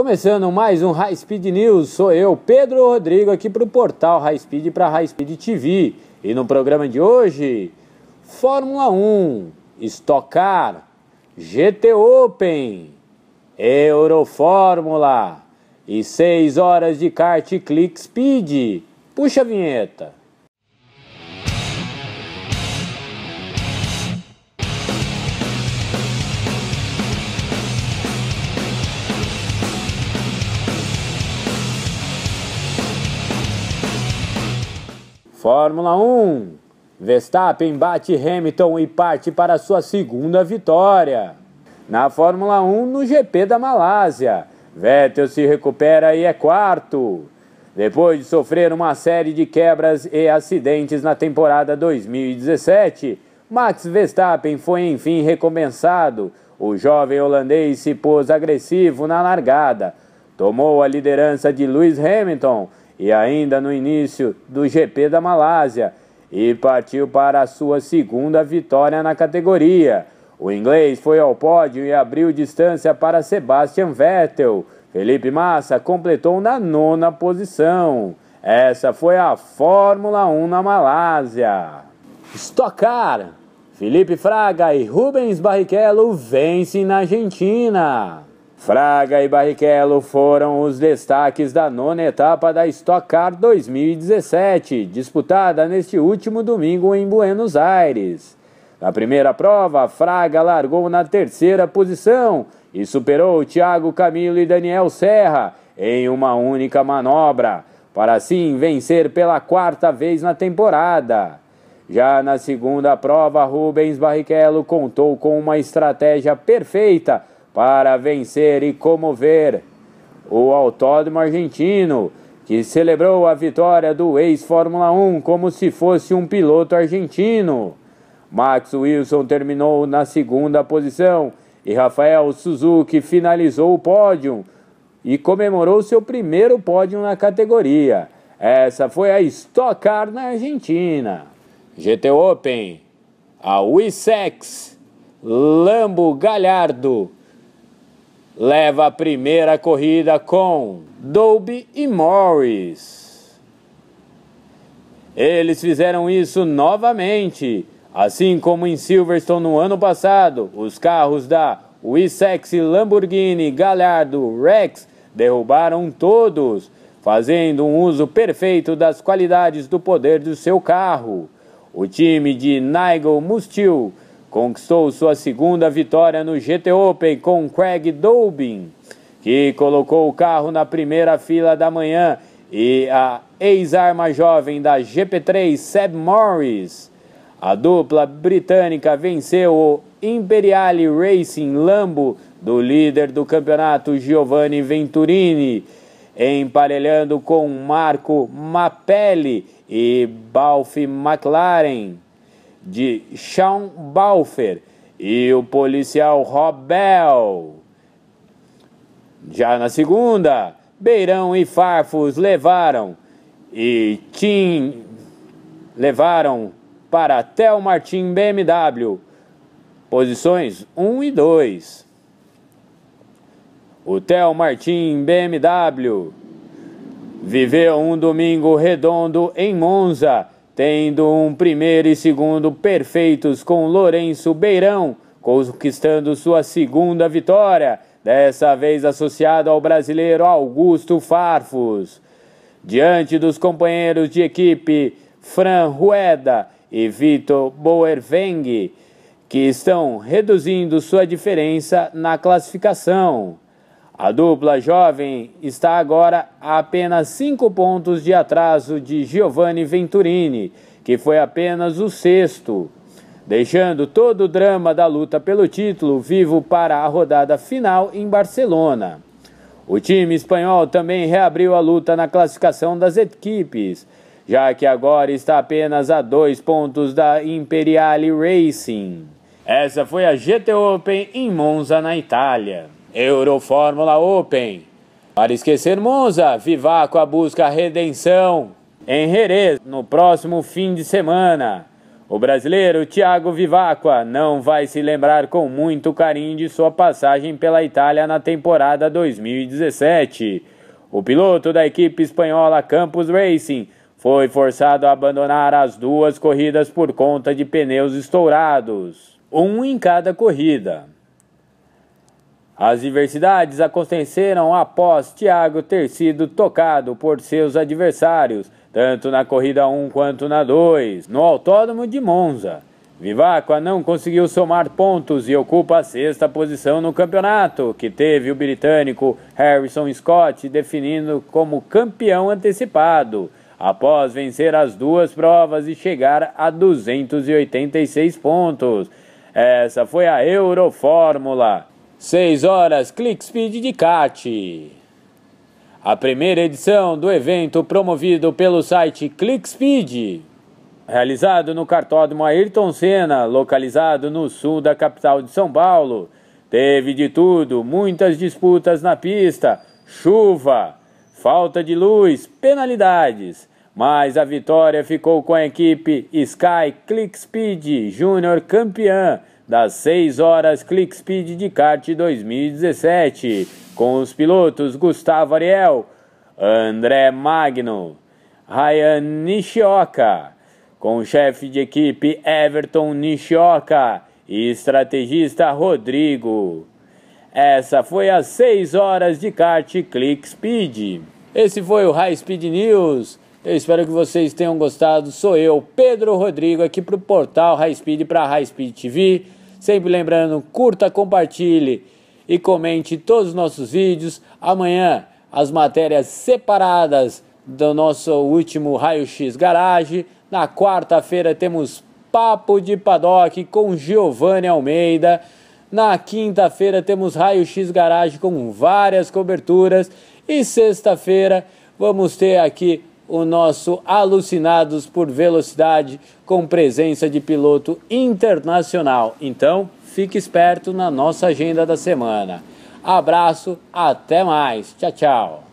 Começando mais um High Speed News, sou eu, Pedro Rodrigo, aqui para o portal High Speed para High Speed TV. E no programa de hoje, Fórmula 1, Stock Car, GT Open, Eurofórmula e 6 horas de kart Click Speed. Puxa a vinheta. Fórmula 1. Verstappen bate Hamilton e parte para sua segunda vitória. Na Fórmula 1, no GP da Malásia, Vettel se recupera e é quarto. Depois de sofrer uma série de quebras e acidentes na temporada 2017, Max Verstappen foi enfim recompensado. O jovem holandês se pôs agressivo na largada, tomou a liderança de Lewis Hamilton e ainda no início do GP da Malásia e partiu para a sua segunda vitória na categoria. O inglês foi ao pódio e abriu distância para Sebastian Vettel. Felipe Massa completou na nona posição. Essa foi a Fórmula 1 na Malásia. Stock Car. Felipe Fraga e Rubens Barrichello vencem na Argentina. Fraga e Barrichello foram os destaques da nona etapa da Stock Car 2017, disputada neste último domingo em Buenos Aires. Na primeira prova, Fraga largou na terceira posição e superou Thiago Camilo e Daniel Serra em uma única manobra, para assim vencer pela quarta vez na temporada. Já na segunda prova, Rubens Barrichello contou com uma estratégia perfeita para vencer e comover o Autódromo Argentino, que celebrou a vitória do ex-Fórmula 1 como se fosse um piloto argentino. Max Wilson terminou na segunda posição e Rafael Suzuki finalizou o pódio e comemorou seu primeiro pódio na categoria. Essa foi a Stock Car na Argentina. GT Open, a Wisex, Lambo Galhardo leva a primeira corrida com Dolby e Morris. Eles fizeram isso novamente, assim como em Silverstone no ano passado, os carros da Wissex Lamborghini Gallardo Rex derrubaram todos, fazendo um uso perfeito das qualidades do poder do seu carro. O time de Nigel Mustil conquistou sua segunda vitória no GT Open com Craig Dobin, que colocou o carro na primeira fila da manhã, e a ex-arma jovem da GP3, Seb Morris. A dupla britânica venceu o Imperiale Racing Lambo do líder do campeonato Giovanni Venturini, emparelhando com Marco Mapelli e Balfe McLaren de Sean Balfer e o policial Robel. Já na segunda, Beirão e Farfus levaram e Tim levaram para Tel Martin BMW, posições 1 e 2. O Tel Martin BMW viveu um domingo redondo em Monza tendo um primeiro e segundo perfeitos com Lourenço Beirão, conquistando sua segunda vitória, dessa vez associado ao brasileiro Augusto Farfus. Diante dos companheiros de equipe Fran Rueda e Vitor Boerveng, que estão reduzindo sua diferença na classificação. A dupla jovem está agora a apenas cinco pontos de atraso de Giovanni Venturini, que foi apenas o sexto, deixando todo o drama da luta pelo título vivo para a rodada final em Barcelona. O time espanhol também reabriu a luta na classificação das equipes, já que agora está apenas a dois pontos da Imperiale Racing. Essa foi a GT Open em Monza, na Itália. Eurofórmula Open. Para esquecer Monza, Vivaco a busca redenção em Jerez no próximo fim de semana. O brasileiro Thiago Vivacqua não vai se lembrar com muito carinho de sua passagem pela Itália na temporada 2017. O piloto da equipe espanhola Campus Racing foi forçado a abandonar as duas corridas por conta de pneus estourados, um em cada corrida. As diversidades aconteceram após Thiago ter sido tocado por seus adversários, tanto na corrida 1 quanto na 2, no Autódromo de Monza. Vivacqua não conseguiu somar pontos e ocupa a sexta posição no campeonato, que teve o britânico Harrison Scott definindo como campeão antecipado, após vencer as duas provas e chegar a 286 pontos. Essa foi a Eurofórmula. 6 horas Click Speed de kart. A primeira edição do evento promovido pelo site Click Speed, realizado no cartódromo Ayrton Senna, localizado no sul da capital de São Paulo, teve de tudo, muitas disputas na pista, chuva, falta de luz, penalidades. Mas a vitória ficou com a equipe Sky Click Speed Júnior campeã das 6 horas Click Speed de kart 2017, com os pilotos Gustavo Ariel, André Magno, Ryan Nishioka, com o chefe de equipe Everton Nishioka e estrategista Rodrigo. Essa foi as 6 horas de kart Click Speed. Esse foi o High Speed News. Eu espero que vocês tenham gostado. Sou eu, Pedro Rodrigo, aqui para o portal High Speed para High Speed TV. Sempre lembrando, curta, compartilhe e comente todos os nossos vídeos. Amanhã, as matérias separadas do nosso último Raio X Garage. Na quarta-feira temos Papo de Paddock com Giovanni Almeida. Na quinta-feira temos Raio X Garage com várias coberturas. E sexta-feira vamos ter aqui o nosso Alucinados por Velocidade com presença de piloto internacional. Então, fique esperto na nossa agenda da semana. Abraço, até mais. Tchau, tchau.